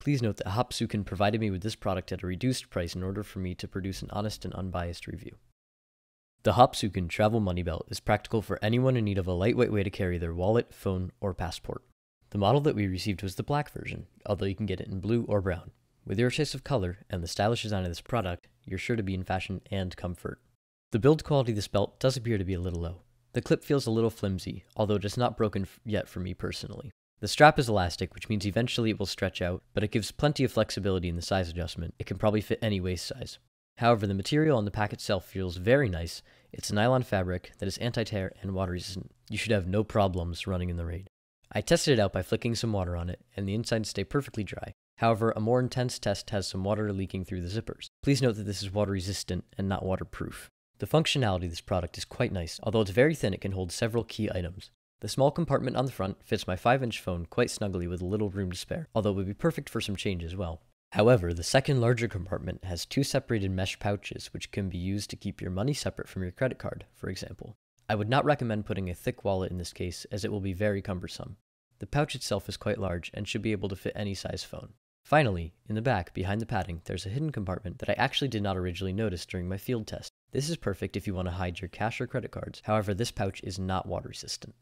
Please note that Hopsukin provided me with this product at a reduced price in order for me to produce an honest and unbiased review. The Hopsukin Travel Money Belt is practical for anyone in need of a lightweight way to carry their wallet, phone, or passport. The model that we received was the black version, although you can get it in blue or brown. With your choice of color and the stylish design of this product, you're sure to be in fashion and comfort. The build quality of this belt does appear to be a little low. The clip feels a little flimsy, although it is not broken yet for me personally. The strap is elastic, which means eventually it will stretch out, but it gives plenty of flexibility in the size adjustment. It can probably fit any waist size. However, the material on the pack itself feels very nice. It's nylon fabric that is anti-tear and water resistant. You should have no problems running in the rain. I tested it out by flicking some water on it, and the insides stay perfectly dry. However, a more intense test has some water leaking through the zippers. Please note that this is water resistant and not waterproof. The functionality of this product is quite nice. Although it's very thin, it can hold several key items. The small compartment on the front fits my 5 inch phone quite snugly with little room to spare, although it would be perfect for some change as well. However, the second larger compartment has two separated mesh pouches which can be used to keep your money separate from your credit card, for example. I would not recommend putting a thick wallet in this case as it will be very cumbersome. The pouch itself is quite large and should be able to fit any size phone. Finally, in the back, behind the padding, there's a hidden compartment that I actually did not originally notice during my field test. This is perfect if you want to hide your cash or credit cards, however this pouch is not water resistant.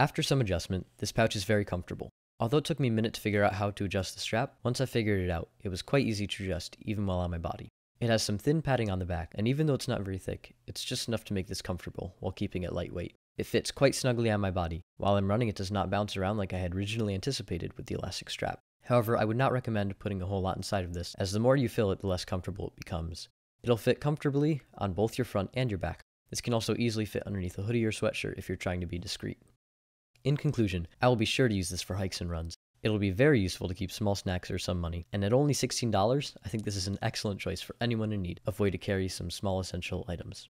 After some adjustment, this pouch is very comfortable. Although it took me a minute to figure out how to adjust the strap, once I figured it out, it was quite easy to adjust, even while on my body. It has some thin padding on the back, and even though it's not very thick, it's just enough to make this comfortable while keeping it lightweight. It fits quite snugly on my body. While I'm running, it does not bounce around like I had originally anticipated with the elastic strap. However, I would not recommend putting a whole lot inside of this, as the more you fill it, the less comfortable it becomes. It'll fit comfortably on both your front and your back. This can also easily fit underneath a hoodie or sweatshirt if you're trying to be discreet. In conclusion, I will be sure to use this for hikes and runs. It'll be very useful to keep small snacks or some money, and at only $16, I think this is an excellent choice for anyone in need of way to carry some small essential items.